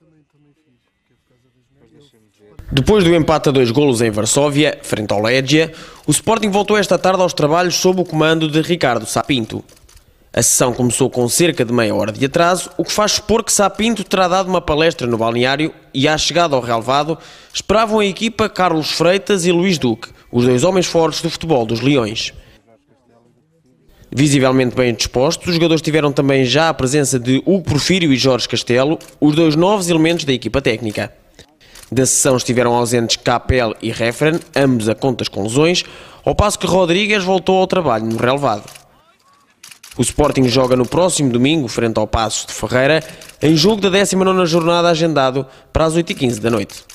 É Depois do empate a dois golos em Varsóvia, frente ao Legia, o Sporting voltou esta tarde aos trabalhos sob o comando de Ricardo Sapinto. A sessão começou com cerca de meia hora de atraso, o que faz supor que Sapinto terá dado uma palestra no balneário e, à chegada ao relevado, esperavam a equipa Carlos Freitas e Luís Duque, os dois homens fortes do futebol dos Leões. Visivelmente bem dispostos, os jogadores tiveram também já a presença de Hugo Porfírio e Jorge Castelo, os dois novos elementos da equipa técnica. Da sessão estiveram ausentes Capel e Refren, ambos a contas com lesões, ao passo que Rodrigues voltou ao trabalho no relevado. O Sporting joga no próximo domingo, frente ao Passos de Ferreira, em jogo da 19ª jornada agendado para as 8h15 da noite.